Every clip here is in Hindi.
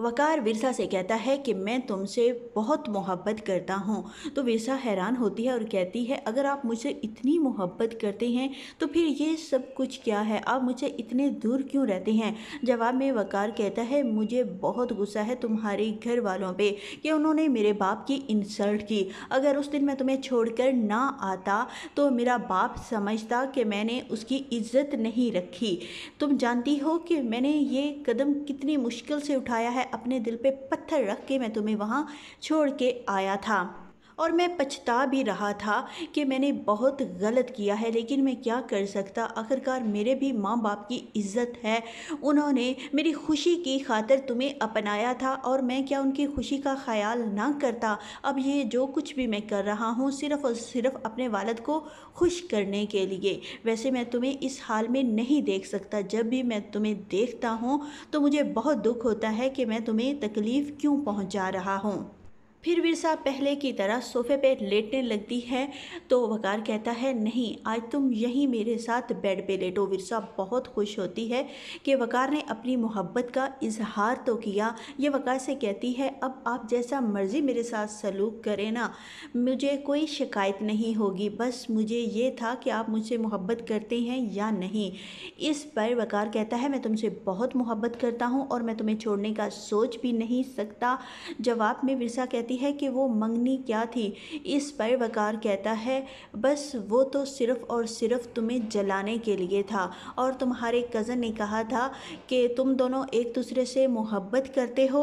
वकार विरसा से कहता है कि मैं तुमसे बहुत मोहब्बत करता हूँ तो विरसा हैरान होती है और कहती है अगर आप मुझसे इतनी मोहब्बत करते हैं तो फिर ये सब कुछ क्या है आप मुझे इतने दूर क्यों रहते हैं जवाब में वकार कहता है मुझे बहुत गुस्सा है तुम्हारे घर वालों पे कि उन्होंने मेरे बाप की इंसल्ट की अगर उस दिन मैं तुम्हें कर ना आता तो मेरा बाप समझता कि मैंने उसकी इज्जत नहीं रखी तुम जानती हो कि मैंने ये कदम कितनी मुश्किल से उठाया है है अपने दिल पे पत्थर रख के मैं तुम्हें वहाँ छोड़ के आया था और मैं पछता भी रहा था कि मैंने बहुत गलत किया है लेकिन मैं क्या कर सकता आखिरकार मेरे भी माँ बाप की इज्जत है उन्होंने मेरी खुशी की खातर तुम्हें अपनाया था और मैं क्या उनकी खुशी का ख्याल ना करता अब ये जो कुछ भी मैं कर रहा हूँ सिर्फ़ और सिर्फ अपने वालद को खुश करने के लिए वैसे मैं तुम्हें इस हाल में नहीं देख सकता जब भी मैं तुम्हें देखता हूँ तो मुझे बहुत दुख होता है कि मैं तुम्हें तकलीफ़ क्यों पहुँचा रहा हूँ फिर विरसा पहले की तरह सोफे पे लेटने लगती है तो वकार कहता है नहीं आज तुम यहीं मेरे साथ बेड पे लेटो विरसा बहुत खुश होती है कि वकार ने अपनी मोहब्बत का इजहार तो किया ये वकार से कहती है अब आप जैसा मर्ज़ी मेरे साथ सलूक करें ना मुझे कोई शिकायत नहीं होगी बस मुझे ये था कि आप मुझसे मोहब्बत करते हैं या नहीं इस पर वकार कहता है मैं तुमसे बहुत मोहब्बत करता हूँ और मैं तुम्हें छोड़ने का सोच भी नहीं सकता जवाब में विरसा कहती कहती है कि वो मंगनी क्या थी इस पर वकार कहता है बस वो तो सिर्फ़ और सिर्फ तुम्हें जलाने के लिए था और तुम्हारे कज़न ने कहा था कि तुम दोनों एक दूसरे से मोहब्बत करते हो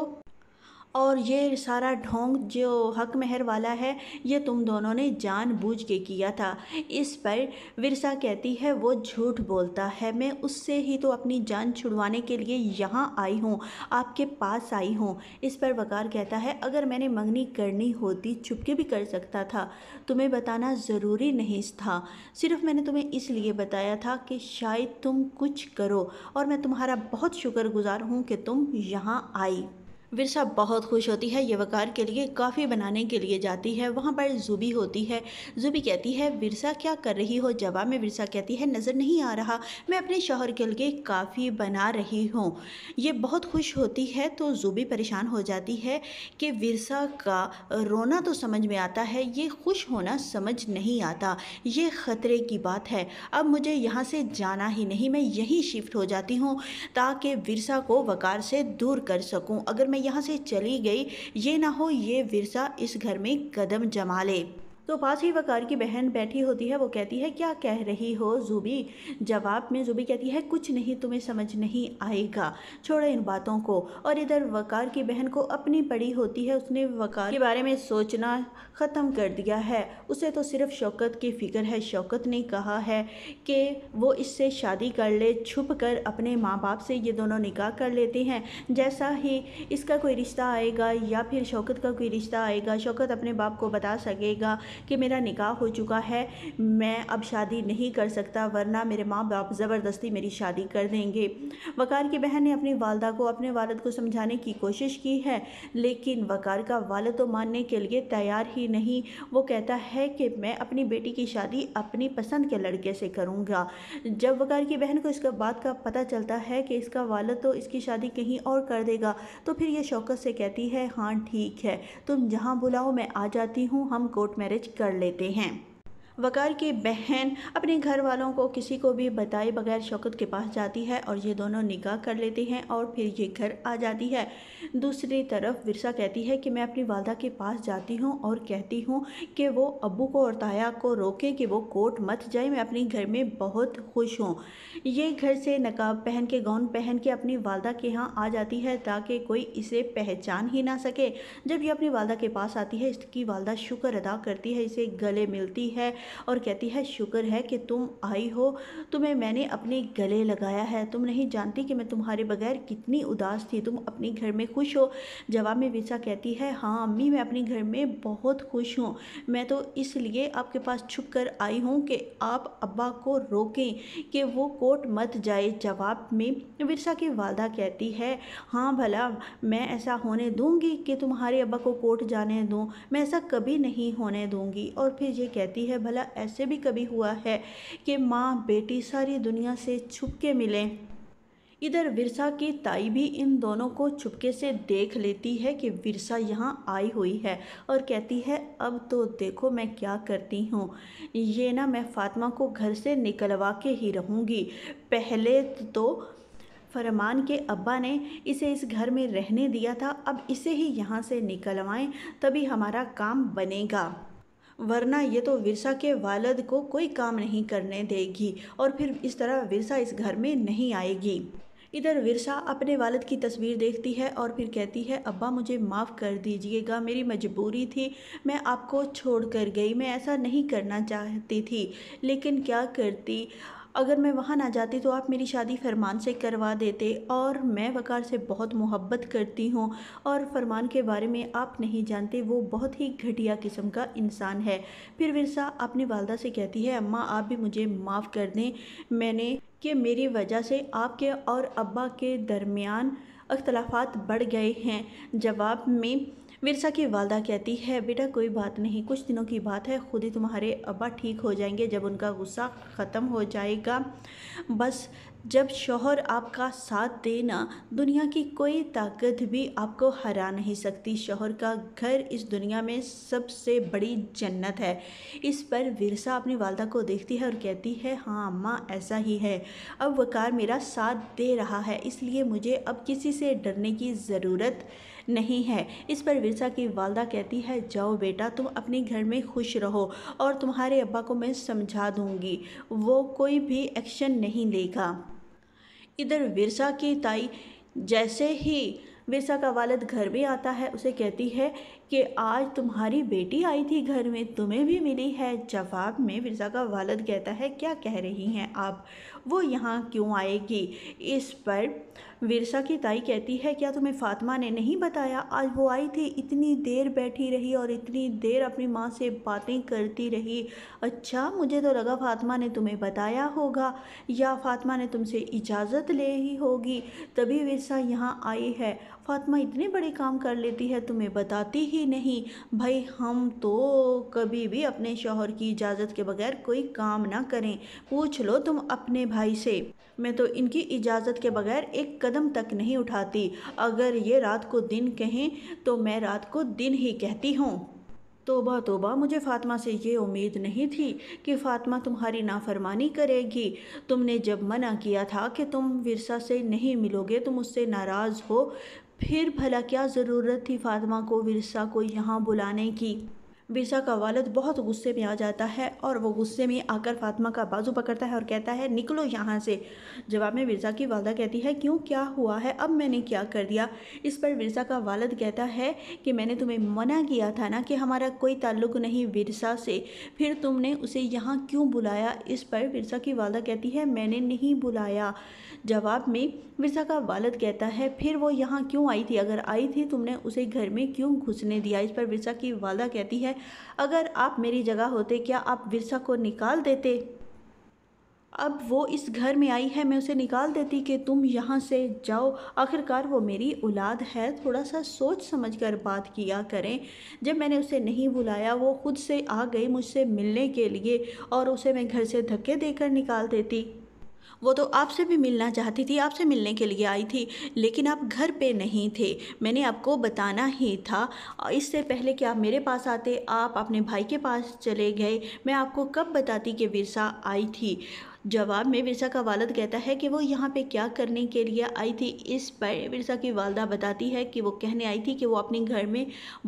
और ये सारा ढोंग जो हक महर वाला है ये तुम दोनों ने जानबूझ के किया था इस पर विरसा कहती है वो झूठ बोलता है मैं उससे ही तो अपनी जान छुड़वाने के लिए यहाँ आई हूँ आपके पास आई हूँ इस पर वकार कहता है अगर मैंने मंगनी करनी होती चुपके भी कर सकता था तुम्हें बताना ज़रूरी नहीं था सिर्फ मैंने तुम्हें इसलिए बताया था कि शायद तुम कुछ करो और मैं तुम्हारा बहुत शुक्रगुजार हूँ कि तुम यहाँ आई विरसा बहुत खुश होती है ये वकार के लिए कॉफ़ी बनाने के लिए जाती है वहाँ पर ज़ुबी होती है ज़ुबी कहती है विरसा क्या कर रही हो जवाब में विरसा कहती है नज़र नहीं आ रहा मैं अपने शोहर के लिए काफ़ी बना रही हूँ ये बहुत खुश होती है तो ज़ुबी परेशान हो जाती है कि विरसा का रोना तो समझ में आता है ये खुश होना समझ नहीं आता ये ख़तरे की बात है अब मुझे यहाँ से जाना ही नहीं मैं यहीं शिफ्ट हो जाती हूँ ताकि विरसा को वकार से दूर कर सकूँ अगर मैं मैं यहाँ से चली गई ये ना हो ये विरसा इस घर में कदम जमा ले तो पास ही वकार की बहन बैठी होती है वो कहती है क्या कह रही हो जूबी जवाब में जूबी कहती है कुछ नहीं तुम्हें समझ नहीं आएगा छोड़ो इन बातों को और इधर वकार की बहन को अपनी पड़ी होती है उसने वकार के बारे में सोचना ख़त्म कर दिया है उसे तो सिर्फ शौकत की फ़िक्र है शौकत ने कहा है कि वो इससे शादी कर ले छुप कर अपने माँ बाप से ये दोनों निकाह कर लेते हैं जैसा ही इसका कोई रिश्ता आएगा या फिर शौकत का कोई रिश्ता आएगा शौकत अपने बाप को बता सकेगा कि मेरा निकाह हो चुका है मैं अब शादी नहीं कर सकता वरना मेरे माँ बाप ज़बरदस्ती मेरी शादी कर देंगे वकार की बहन ने अपनी वालदा को अपने वालद को समझाने की कोशिश की है लेकिन वकार का वालद तो मानने के लिए तैयार ही नहीं वो कहता है कि मैं अपनी बेटी की शादी अपनी पसंद के लड़के से करूँगा जब वकार की बहन को इसका बात का पता चलता है कि इसका वालद तो इसकी शादी कहीं और कर देगा तो फिर यह शौकत से कहती है हाँ ठीक है तुम जहाँ बुलाओ मैं आ जाती हूँ हम कोर्ट मैरिज कर लेते हैं वकार की बहन अपने घर वालों को किसी को भी बताए बगैर शौकत के पास जाती है और ये दोनों निकाह कर लेते हैं और फिर ये घर आ जाती है दूसरी तरफ विरसा कहती है कि मैं अपनी वालदा के पास जाती हूँ और कहती हूँ कि वो अबू को और ताया को रोकें कि वो कोर्ट मत जाए मैं अपने घर में बहुत खुश हूँ ये घर से नकाब पहन के गाउन पहन के अपनी वालदा के यहाँ आ जाती है ताकि कोई इसे पहचान ही ना सके जब ये अपनी वालदा के पास आती है इसकी वालदा शुक्र अदा करती है इसे गले मिलती है और कहती है शुक्र है कि तुम आई हो तुम्हें मैंने अपने गले लगाया है तुम नहीं जानती कि मैं तुम्हारे बगैर कितनी उदास थी तुम अपने घर में खुश हो जवाब में विसा कहती है हाँ अम्मी मैं अपने घर में बहुत खुश हूँ मैं तो इसलिए आपके पास छुप कर आई हूँ कि आप अब्बा को रोकें कि वो कोट कोर्ट मत जाए जवाब में विरसा की वालदा कहती है हाँ भला मैं ऐसा होने दूंगी कि तुम्हारे अब्बा को कोर्ट जाने दूँ मैं ऐसा कभी नहीं होने दूंगी और फिर ये कहती है भला ऐसे भी कभी हुआ है कि माँ बेटी सारी दुनिया से छुप के मिलें इधर विरसा की ताई भी इन दोनों को चुपके से देख लेती है कि विरसा यहाँ आई हुई है और कहती है अब तो देखो मैं क्या करती हूँ ये ना मैं फातिमा को घर से निकलवा के ही रहूँगी पहले तो फरमान के अब्बा ने इसे इस घर में रहने दिया था अब इसे ही यहाँ से निकलवाएं तभी हमारा काम बनेगा वरना ये तो विरसा के वालद को कोई काम नहीं करने देगी और फिर इस तरह विरसा इस घर में नहीं आएगी इधर विरसा अपने वालद की तस्वीर देखती है और फिर कहती है अब्बा मुझे माफ़ कर दीजिएगा मेरी मजबूरी थी मैं आपको छोड़ कर गई मैं ऐसा नहीं करना चाहती थी लेकिन क्या करती अगर मैं वहाँ ना जाती तो आप मेरी शादी फरमान से करवा देते और मैं वक़ार से बहुत मोहब्बत करती हूँ और फरमान के बारे में आप नहीं जानते वो बहुत ही घटिया किस्म का इंसान है फिर विरसा अपनी वालदा से कहती है अम्मा आप भी मुझे माफ़ कर दें मैंने कि मेरी वजह से आपके और अब्बा के दरमियान अख्तलाफात बढ़ गए हैं जवाब में विरसा की वालदा कहती है बेटा कोई बात नहीं कुछ दिनों की बात है खुद ही तुम्हारे अब्बा ठीक हो जाएंगे जब उनका गुस्सा ख़त्म हो जाएगा बस जब शोहर आपका साथ देना दुनिया की कोई ताकत भी आपको हरा नहीं सकती शोहर का घर इस दुनिया में सबसे बड़ी जन्नत है इस पर विरसा अपनी वालदा को देखती है और कहती है हाँ अम्मा ऐसा ही है अब वकार मेरा साथ दे रहा है इसलिए मुझे अब किसी से डरने की ज़रूरत नहीं है इस पर विरसा की वालदा कहती है जाओ बेटा तुम अपने घर में खुश रहो और तुम्हारे अब्बा को मैं समझा दूँगी वो कोई भी एक्शन नहीं लेगा इधर विरसा की ताई जैसे ही विरसा का वालद घर में आता है उसे कहती है कि आज तुम्हारी बेटी आई थी घर में तुम्हें भी मिली है जवाब में मिर्ज़ा का वालद कहता है क्या कह रही हैं आप वो यहाँ क्यों आएगी इस पर विरसा की ताई कहती है क्या तुम्हें फ़ातिमा ने नहीं बताया आज वो आई थी इतनी देर बैठी रही और इतनी देर अपनी माँ से बातें करती रही अच्छा मुझे तो लगा फ़ातिमा ने तुम्हें बताया होगा या फ़ातिमा ने तुमसे इजाज़त ले ही होगी तभी विरसा यहाँ आई है फ़ातिमा इतने बड़े काम कर लेती है तुम्हें बताती ही ही नहीं भाई हम तो कभी भी अपने शोहर की इजाज़त के बगैर कोई काम ना करें पूछ लो तुम अपने भाई से मैं तो इनकी इजाज़त के बगैर एक कदम तक नहीं उठाती अगर ये रात को दिन कहें तो मैं रात को दिन ही कहती हूँ तोबा तोबा मुझे फ़ातिमा से ये उम्मीद नहीं थी कि फ़ातिमा तुम्हारी नाफरमानी करेगी तुमने जब मना किया था कि तुम विरसा से नहीं मिलोगे तुम उससे नाराज़ हो फिर भला क्या ज़रूरत थी फातिमा को विरसा को यहाँ बुलाने की बिरसा का वालद बहुत गुस्से में आ जाता है और वो गुस्से में आकर फातिमा का बाजू पकड़ता है और कहता है निकलो यहाँ से जवाब में बिरसा की वालदा कहती है क्यों क्या हुआ है अब मैंने क्या कर दिया इस पर बिरसा का वालद कहता है कि मैंने तुम्हें मना किया था ना कि हमारा कोई ताल्लुक नहीं बिरसा से फिर तुमने उसे यहाँ क्यों बुलाया इस पर बिरसा की वालदा कहती है मैंने नहीं बुलाया जवाब में मिर्ज़ा का वालद कहता है फिर वो यहाँ क्यों आई थी अगर आई थी तुमने उसे घर में क्यों घुसने दिया इस पर विरसा की वालदा कहती है अगर आप मेरी जगह होते क्या आप विरसा को निकाल देते अब वो इस घर में आई है मैं उसे निकाल देती कि तुम यहाँ से जाओ आखिरकार वो मेरी औलाद है थोड़ा सा सोच समझ कर बात किया करें जब मैंने उसे नहीं बुलाया वो खुद से आ गई मुझसे मिलने के लिए और उसे मैं घर से धक्के देकर निकाल देती वो तो आपसे भी मिलना चाहती थी आपसे मिलने के लिए आई थी लेकिन आप घर पे नहीं थे मैंने आपको बताना ही था इससे पहले कि आप मेरे पास आते आप अपने भाई के पास चले गए मैं आपको कब बताती कि विरसा आई थी जवाब में मिर्जा का वालद कहता है कि वो यहाँ पे क्या करने के लिए आई थी इस पर मिर्जा की वालदा बताती है कि वो कहने आई थी कि वो अपने घर में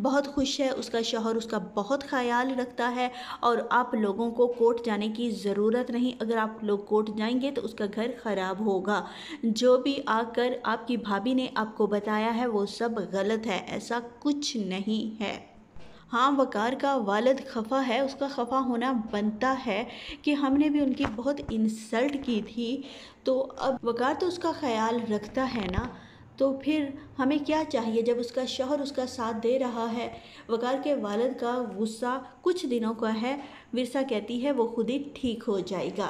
बहुत खुश है उसका शोहर उसका बहुत ख्याल रखता है और आप लोगों को कोर्ट जाने की ज़रूरत नहीं अगर आप लोग कोर्ट जाएंगे तो उसका घर ख़राब होगा जो भी आकर आपकी भाभी ने आपको बताया है वो सब गलत है ऐसा कुछ नहीं है हाँ वक़ार का वालद खफ़ा है उसका खफ़ा होना बनता है कि हमने भी उनकी बहुत इंसल्ट की थी तो अब वक़ार तो उसका ख्याल रखता है ना तो फिर हमें क्या चाहिए जब उसका शोहर उसका साथ दे रहा है वक़ार के वालद का गुस्सा कुछ दिनों का है विरसा कहती है वो खुद ही ठीक हो जाएगा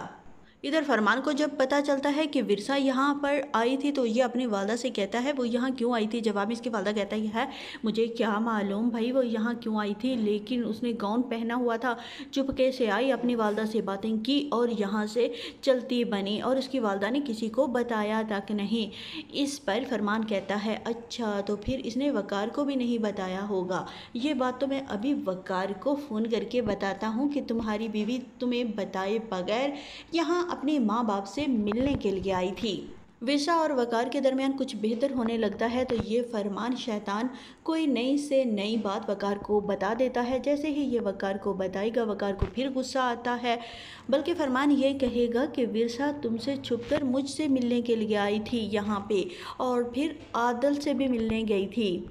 इधर फरमान को जब पता चलता है कि विरसा यहाँ पर आई थी तो ये अपनी वालदा से कहता है वो यहाँ क्यों आई थी जवाब में इसकी वालदा कहता है मुझे क्या मालूम भाई वो यहाँ क्यों आई थी लेकिन उसने गाउन पहना हुआ था चुपके से आई अपनी वालदा से बातें की और यहाँ से चलती बनी और उसकी वालदा ने किसी को बताया तक नहीं इस पर फरमान कहता है अच्छा तो फिर इसने वकार को भी नहीं बताया होगा ये बात तो मैं अभी वकार को फ़ोन करके बताता हूँ कि तुम्हारी बीवी तुम्हें बताए बगैर यहाँ अपने माँ बाप से मिलने के लिए आई थी विशा और वकार के दरमियान कुछ बेहतर होने लगता है तो ये फरमान शैतान कोई नई से नई बात वकार को बता देता है जैसे ही ये वकार को बताएगा वकार को फिर गुस्सा आता है बल्कि फरमान ये कहेगा कि विरसा तुमसे छुपकर मुझसे मिलने के लिए आई थी यहाँ पे और फिर आदल से भी मिलने गई थी